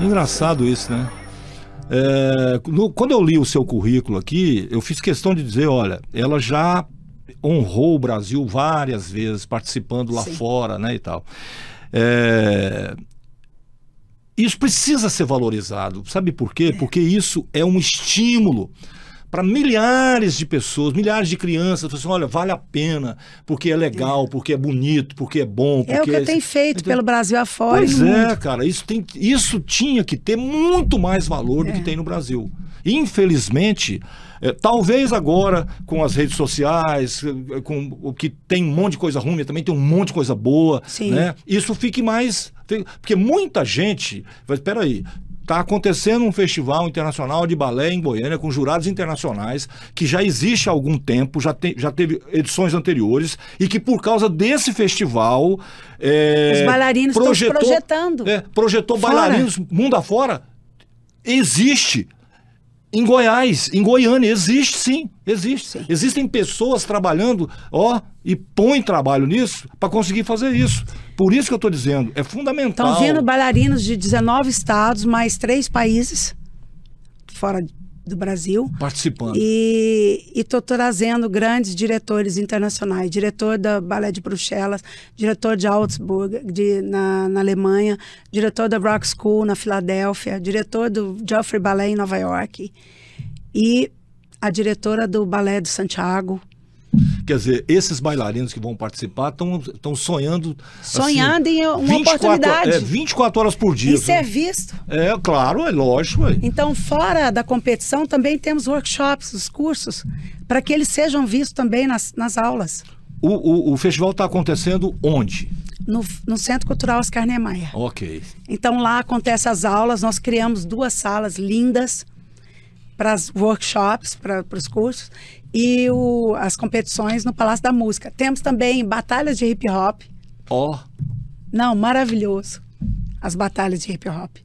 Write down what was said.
Engraçado isso, né? É, no, quando eu li o seu currículo aqui, eu fiz questão de dizer, olha, ela já honrou o Brasil várias vezes, participando lá Sim. fora, né, e tal. É, isso precisa ser valorizado, sabe por quê? É. Porque isso é um estímulo para milhares de pessoas, milhares de crianças, assim, olha, vale a pena, porque é legal, é. porque é bonito, porque é bom. Porque é o que é... tem feito então... pelo Brasil afora. Pois é, cara, isso, tem, isso tinha que ter muito mais valor do que é. tem no Brasil. Infelizmente, é, talvez agora, com as redes sociais, eh, com o que tem um monte de coisa ruim, também tem um monte de coisa boa, Sim. né? Isso fique mais. Porque muita gente. Mas peraí, Está acontecendo um festival internacional de balé em Goiânia com jurados internacionais que já existe há algum tempo, já, te, já teve edições anteriores e que por causa desse festival... É, Os bailarinos projetou, estão projetando. É, projetou Fora. bailarinos mundo afora. Existe em Goiás, em Goiânia, existe sim, existe. Sim. Existem pessoas trabalhando, ó, e põem trabalho nisso para conseguir fazer isso. Por isso que eu estou dizendo, é fundamental. Estão vindo bailarinos de 19 estados, mais três países, fora do Brasil. Participando. E estou trazendo grandes diretores internacionais, diretor da Ballet de Bruxelas, diretor de Augsburg de, na, na Alemanha, diretor da Rock School na Filadélfia, diretor do Geoffrey Ballet em Nova York e a diretora do Ballet do Santiago, quer dizer, esses bailarinos que vão participar estão sonhando. Sonhando assim, em uma 24, oportunidade. É, 24 horas por dia. Isso é visto. É, claro, é lógico. É. Então, fora da competição, também temos workshops, os cursos, para que eles sejam vistos também nas, nas aulas. O, o, o festival está acontecendo onde? No, no, Centro Cultural Oscar Niemeyer. Ok. Então lá acontecem as aulas, nós criamos duas salas lindas para os workshops, para os cursos e o, as competições no Palácio da Música. Temos também batalhas de hip hop. Ó. Oh. Não, maravilhoso. As batalhas de hip hop.